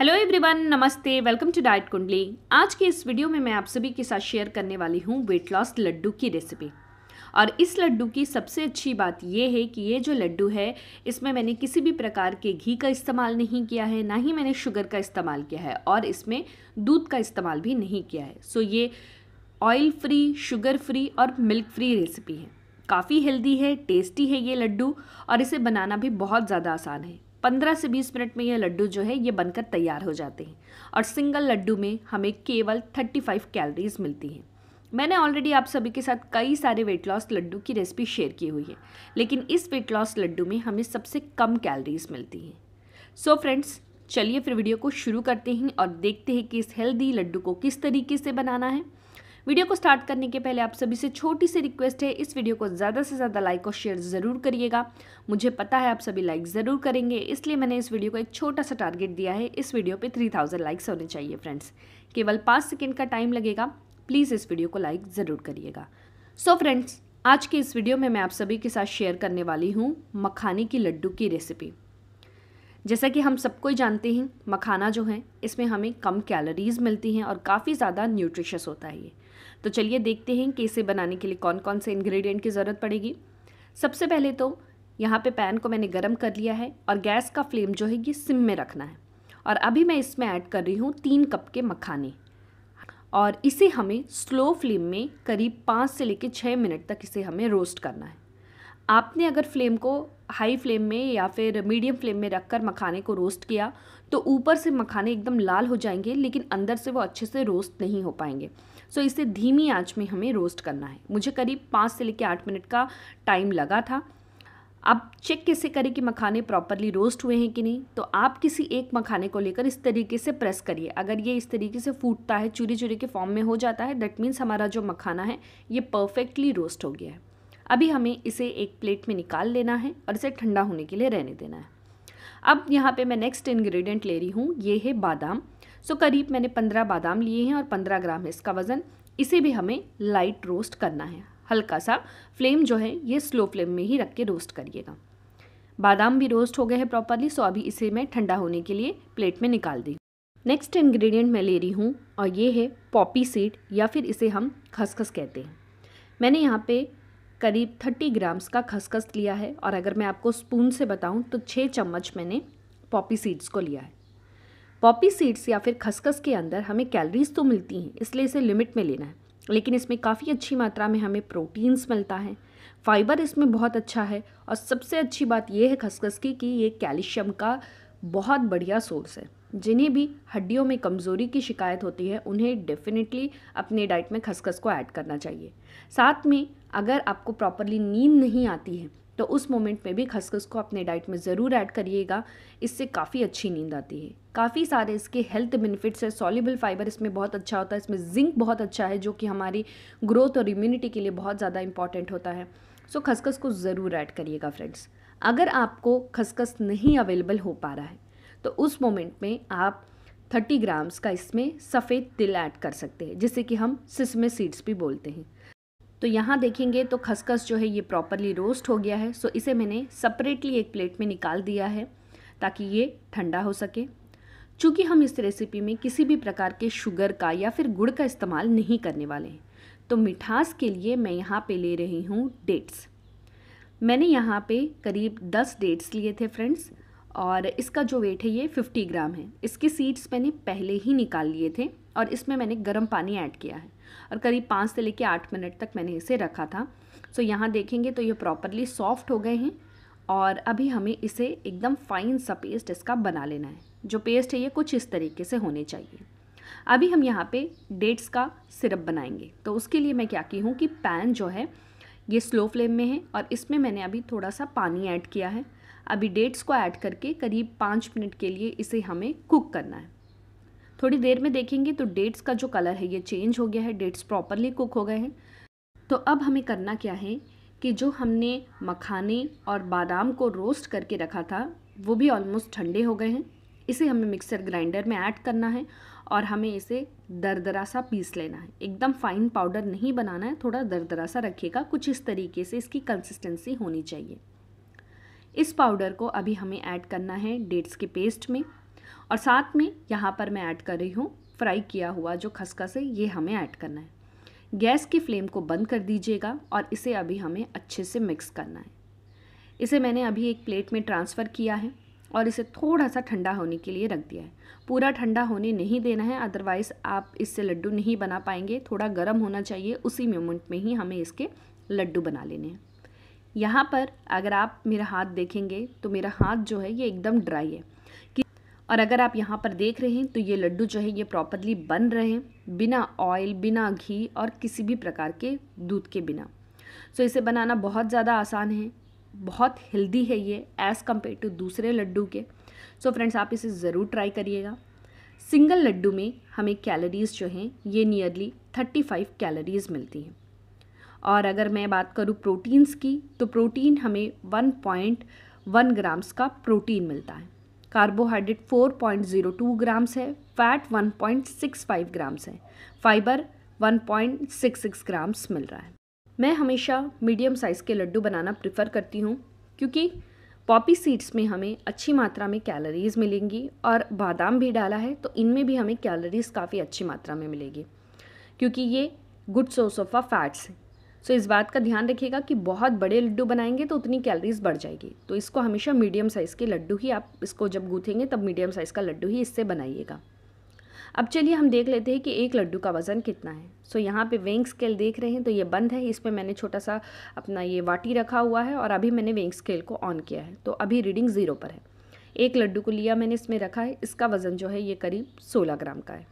hello everyone नमस्ते welcome to diet Kundli आज के इस वीडियो में मैं आप सभी के साथ शेयर करने वाली हूँ वेट लॉस लड्डू की रेसिपी और इस लड्डू की सबसे अच्छी बात यह है कि ये जो लड्डू है इसमें मैंने किसी भी प्रकार के घी का इस्तेमाल नहीं किया है ना ही मैंने शुगर का इस्तेमाल किया है और इसमें दूध का इस्तेमाल भी नहीं किया है सो ये ऑयल फ्री शुगर फ्री और मिल्क फ्री रेसिपी है काफ़ी हेल्दी है टेस्टी है ये लड्डू और इसे बनाना भी बहुत ज़्यादा आसान है 15 से 20 मिनट में यह लड्डू जो है ये बनकर तैयार हो जाते हैं और सिंगल लड्डू में हमें केवल 35 कैलोरीज मिलती हैं मैंने ऑलरेडी आप सभी के साथ कई सारे वेट लॉस लड्डू की रेसिपी शेयर की हुई है लेकिन इस वेट लॉस लड्डू में हमें सबसे कम कैलोरीज मिलती हैं सो फ्रेंड्स चलिए फिर वीडियो को शुरू करते हैं और देखते हैं कि इस हेल्दी लड्डू को किस तरीके से बनाना है वीडियो को स्टार्ट करने के पहले आप सभी से छोटी सी रिक्वेस्ट है इस वीडियो को ज़्यादा से ज़्यादा लाइक और शेयर ज़रूर करिएगा मुझे पता है आप सभी लाइक ज़रूर करेंगे इसलिए मैंने इस वीडियो को एक छोटा सा टारगेट दिया है इस वीडियो पर थ्री लाइक्स होने चाहिए फ्रेंड्स केवल पाँच सेकेंड का टाइम लगेगा प्लीज़ इस वीडियो को लाइक ज़रूर करिएगा सो फ्रेंड्स आज के इस वीडियो में मैं आप सभी के साथ शेयर करने वाली हूँ मखाने की लड्डू की रेसिपी जैसा कि हम सबको जानते हैं मखाना जो है इसमें हमें कम कैलोरीज़ मिलती हैं और काफ़ी ज़्यादा न्यूट्रिशस होता है ये तो चलिए देखते हैं कि इसे बनाने के लिए कौन कौन से इन्ग्रीडियंट की ज़रूरत पड़ेगी सबसे पहले तो यहाँ पे पैन को मैंने गर्म कर लिया है और गैस का फ्लेम जो है ये सिम में रखना है और अभी मैं इसमें ऐड कर रही हूँ तीन कप के मखाने और इसे हमें स्लो फ्लेम में करीब पाँच से लेकर छः मिनट तक इसे हमें रोस्ट करना है आपने अगर फ्लेम को हाई फ्लेम में या फिर मीडियम फ्लेम में रखकर मखाने को रोस्ट किया तो ऊपर से मखाने एकदम लाल हो जाएंगे लेकिन अंदर से वो अच्छे से रोस्ट नहीं हो पाएंगे सो इसे धीमी आंच में हमें रोस्ट करना है मुझे करीब पाँच से लेकर आठ मिनट का टाइम लगा था आप चेक कैसे करें कि मखाने प्रॉपरली रोस्ट हुए हैं कि नहीं तो आप किसी एक मखाने को लेकर इस तरीके से प्रेस करिए अगर ये इस तरीके से फूटता है चूरी चूरी के फॉर्म में हो जाता है दैट मीन्स हमारा जो मखाना है ये परफेक्टली रोस्ट हो गया है अभी हमें इसे एक प्लेट में निकाल लेना है और इसे ठंडा होने के लिए रहने देना है अब यहाँ पे मैं नेक्स्ट इंग्रेडिएंट ले रही हूँ ये है बादाम सो करीब मैंने पंद्रह बादाम लिए हैं और पंद्रह ग्राम है इसका वज़न इसे भी हमें लाइट रोस्ट करना है हल्का सा फ्लेम जो है ये स्लो फ्लेम में ही रख के रोस्ट करिएगा बादाम भी रोस्ट हो गए हैं प्रॉपरली सो अभी इसे मैं ठंडा होने के लिए प्लेट में निकाल दी नेक्स्ट इंग्रेडिएंट मैं ले रही हूँ और ये है पॉपी सीड या फिर इसे हम खसखस कहते हैं मैंने यहाँ पे करीब 30 ग्राम्स का खसखस लिया है और अगर मैं आपको स्पून से बताऊं तो 6 चम्मच मैंने पॉपी सीड्स को लिया है पॉपी सीड्स या फिर खसखस के अंदर हमें कैलरीज तो मिलती हैं इसलिए इसे लिमिट में लेना है लेकिन इसमें काफ़ी अच्छी मात्रा में हमें प्रोटीन्स मिलता है फाइबर इसमें बहुत अच्छा है और सबसे अच्छी बात यह है खसखस की कि ये कैल्शियम का बहुत बढ़िया सोर्स है जिन्हें भी हड्डियों में कमज़ोरी की शिकायत होती है उन्हें डेफिनेटली अपने डाइट में खसखस को ऐड करना चाहिए साथ में अगर आपको प्रॉपरली नींद नहीं आती है तो उस मोमेंट में भी खसखस को अपने डाइट में ज़रूर ऐड करिएगा इससे काफ़ी अच्छी नींद आती है काफ़ी सारे इसके हेल्थ बेनिफिट्स है सॉलिबल फाइबर इसमें बहुत अच्छा होता है इसमें जिंक बहुत अच्छा है जो कि हमारी ग्रोथ और इम्यूनिटी के लिए बहुत ज़्यादा इंपॉर्टेंट होता है सो खसखस को ज़रूर ऐड करिएगा फ्रेंड्स अगर आपको खसखस नहीं अवेलेबल हो पा रहा है तो उस मोमेंट में आप थर्टी ग्राम्स का इसमें सफ़ेद तिल ऐड कर सकते हैं जिसे कि हम सिसमे सीड्स भी बोलते हैं तो यहाँ देखेंगे तो खसखस जो है ये प्रॉपरली रोस्ट हो गया है सो इसे मैंने सेपरेटली एक प्लेट में निकाल दिया है ताकि ये ठंडा हो सके चूँकि हम इस रेसिपी में किसी भी प्रकार के शुगर का या फिर गुड़ का इस्तेमाल नहीं करने वाले हैं तो मिठास के लिए मैं यहाँ पे ले रही हूँ डेट्स मैंने यहाँ पे करीब दस डेट्स लिए थे फ्रेंड्स और इसका जो वेट है ये फिफ्टी ग्राम है इसके सीड्स मैंने पहले ही निकाल लिए थे और इसमें मैंने गर्म पानी ऐड किया है और करीब पाँच से लेकर आठ मिनट तक मैंने इसे रखा था सो so, यहाँ देखेंगे तो ये प्रॉपरली सॉफ्ट हो गए हैं और अभी हमें इसे एकदम फाइन सा पेस्ट इसका बना लेना है जो पेस्ट है ये कुछ इस तरीके से होने चाहिए अभी हम यहाँ पे डेट्स का सिरप बनाएंगे तो उसके लिए मैं क्या की हूँ कि पैन जो है ये स्लो फ्लेम में है और इसमें मैंने अभी थोड़ा सा पानी ऐड किया है अभी डेट्स को ऐड करके करीब पाँच मिनट के लिए इसे हमें कुक करना है थोड़ी देर में देखेंगे तो डेट्स का जो कलर है ये चेंज हो गया है डेट्स प्रॉपरली कुक हो गए हैं तो अब हमें करना क्या है कि जो हमने मखाने और बादाम को रोस्ट करके रखा था वो भी ऑलमोस्ट ठंडे हो गए हैं इसे हमें मिक्सर ग्राइंडर में ऐड करना है और हमें इसे दरदरा सा पीस लेना है एकदम फाइन पाउडर नहीं बनाना है थोड़ा दरदरा सा रखिएगा कुछ इस तरीके से इसकी कंसिस्टेंसी होनी चाहिए इस पाउडर को अभी हमें ऐड करना है डेट्स के पेस्ट में और साथ में यहाँ पर मैं ऐड कर रही हूँ फ्राई किया हुआ जो खसखस है ये हमें ऐड करना है गैस की फ्लेम को बंद कर दीजिएगा और इसे अभी हमें अच्छे से मिक्स करना है इसे मैंने अभी एक प्लेट में ट्रांसफ़र किया है और इसे थोड़ा सा ठंडा होने के लिए रख दिया है पूरा ठंडा होने नहीं देना है अदरवाइज़ आप इससे लड्डू नहीं बना पाएंगे थोड़ा गर्म होना चाहिए उसी मोमेंट में ही हमें इसके लड्डू बना लेने हैं यहाँ पर अगर आप मेरा हाथ देखेंगे तो मेरा हाथ जो है ये एकदम ड्राई है और अगर आप यहाँ पर देख रहे हैं तो ये लड्डू जो है ये प्रॉपरली बन रहे हैं बिना ऑयल बिना घी और किसी भी प्रकार के दूध के बिना सो इसे बनाना बहुत ज़्यादा आसान है बहुत हेल्दी है ये एज़ कम्पेयर टू दूसरे लड्डू के सो so फ्रेंड्स आप इसे ज़रूर ट्राई करिएगा सिंगल लड्डू में हमें कैलोरीज़ जो हैं ये नियरली थर्टी फाइव कैलोरीज़ मिलती हैं और अगर मैं बात करूँ प्रोटीन्स की तो प्रोटीन हमें वन पॉइंट वन ग्राम्स का प्रोटीन मिलता है कार्बोहाइड्रेट 4.02 ग्राम्स है फैट 1.65 ग्राम्स है फाइबर 1.66 ग्राम्स मिल रहा है मैं हमेशा मीडियम साइज़ के लड्डू बनाना प्रेफर करती हूँ क्योंकि पॉपी सीड्स में हमें अच्छी मात्रा में कैलोरीज़ मिलेंगी और बादाम भी डाला है तो इनमें भी हमें कैलोरीज़ काफ़ी अच्छी मात्रा में मिलेगी क्योंकि ये good source of uh fats so इस बात का ध्यान रखिएगा कि बहुत बड़े लड्डू बनाएंगे तो उतनी कैलरीज बढ़ जाएगी तो इसको हमेशा मीडियम साइज़ के लड्डू ही आप इसको जब गूँथेंगे तब मीडियम साइज़ का लड्डू ही इससे बनाइएगा अब चलिए हम देख लेते हैं कि एक लड्डू का वज़न कितना है सो so, यहाँ पे वेंग स्केल देख रहे हैं तो ये बंद है इस पर मैंने छोटा सा अपना ये वाटी रखा हुआ है और अभी मैंने वेंग स्केल को ऑन किया है तो अभी रीडिंग ज़ीरो पर है एक लड्डू को लिया मैंने इसमें रखा है इसका वज़न जो है ये करीब सोलह ग्राम का है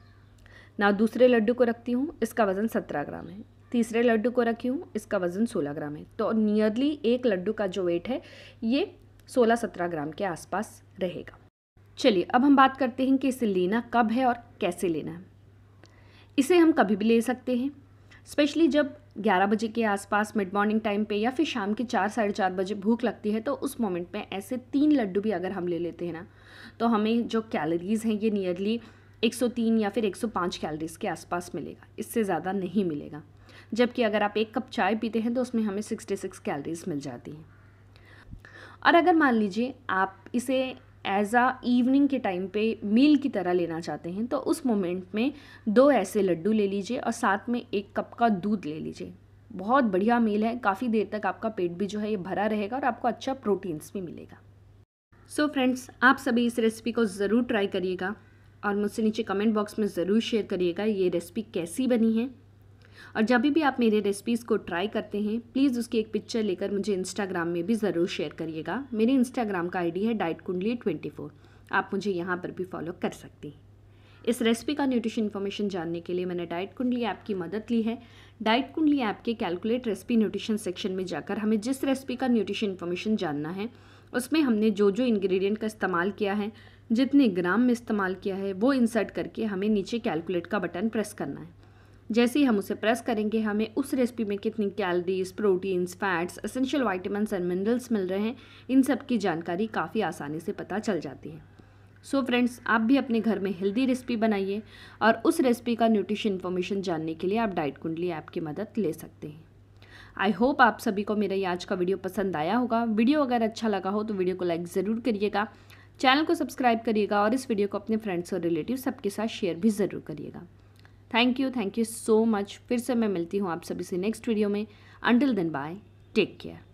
ना दूसरे लड्डू को रखती हूँ इसका वज़न सत्रह ग्राम है तीसरे लड्डू को रखी हूँ इसका वज़न सोलह ग्राम है तो नियरली एक लड्डू का जो वेट है ये सोलह सत्रह ग्राम के आसपास रहेगा चलिए अब हम बात करते हैं कि इसे लेना कब है और कैसे लेना है इसे हम कभी भी ले सकते हैं स्पेशली जब 11 बजे के आसपास मिड मॉर्निंग टाइम पे या फिर शाम के चार साढ़े चार बजे भूख लगती है तो उस मोमेंट में ऐसे तीन लड्डू भी अगर हम ले लेते हैं ना तो हमें जो कैलोरीज़ हैं ये नियरली 103 या फिर 105 कैलोरीज़ के आसपास मिलेगा इससे ज़्यादा नहीं मिलेगा जबकि अगर आप एक कप चाय पीते हैं तो उसमें हमें सिक्सटी सिक्स कैलरीज मिल जाती हैं और अगर मान लीजिए आप इसे एज आ इवनिंग के टाइम पे मील की तरह लेना चाहते हैं तो उस मोमेंट में दो ऐसे लड्डू ले लीजिए और साथ में एक कप का दूध ले लीजिए बहुत बढ़िया मील है काफ़ी देर तक आपका पेट भी जो है ये भरा रहेगा और आपको अच्छा प्रोटीन्स भी मिलेगा सो so फ्रेंड्स आप सभी इस रेसिपी को ज़रूर ट्राई करिएगा और मुझसे नीचे कमेंट बॉक्स में ज़रूर शेयर करिएगा ये रेसिपी कैसी बनी है और जब भी आप मेरे रेसिपीज़ को ट्राई करते हैं प्लीज़ उसकी एक पिक्चर लेकर मुझे इंस्टाग्राम में भी ज़रूर शेयर करिएगा मेरे इंस्टाग्राम का आईडी है डाइट कुंडली ट्वेंटी फोर आप मुझे यहाँ पर भी फॉलो कर सकती हैं इस रेसिपी का न्यूट्रिशन इन्फॉर्मेशन जानने के लिए मैंने डाइट कुंडली ऐप की मदद ली है डाइट कुंडली ऐप के कैलकुलेट रेसिपी न्यूट्रिशन सेक्शन में जाकर हमें जिस रेसिपी का न्यूट्रिशन इन्फॉर्मेशन जानना है उसमें हमने जो जो इंग्रेडिएंट का इस्तेमाल किया है जितने ग्राम में इस्तेमाल किया है वो इंसर्ट करके हमें नीचे कैलकुलेट का बटन प्रेस करना है जैसे ही हम उसे प्रेस करेंगे हमें उस रेसिपी में कितनी calories proteins fats essential vitamins and minerals मिल रहे हैं इन सब की जानकारी काफ़ी आसानी से पता चल जाती है सो so फ्रेंड्स आप भी अपने घर में हेल्दी रेसिपी बनाइए और उस रेसिपी का न्यूट्रिशन इन्फॉर्मेशन जानने के लिए आप डाइट कुंडली ऐप की मदद ले सकते हैं आई होप आप सभी को मेरा ये आज का वीडियो पसंद आया होगा वीडियो अगर अच्छा लगा हो तो वीडियो को लाइक ज़रूर करिएगा चैनल को सब्सक्राइब करिएगा और इस वीडियो को अपने फ्रेंड्स और रिलेटिव सबके साथ शेयर भी ज़रूर करिएगा thank you thank you so much फिर से मैं मिलती हूँ आप सभी से नेक्स्ट वीडियो में until then bye take care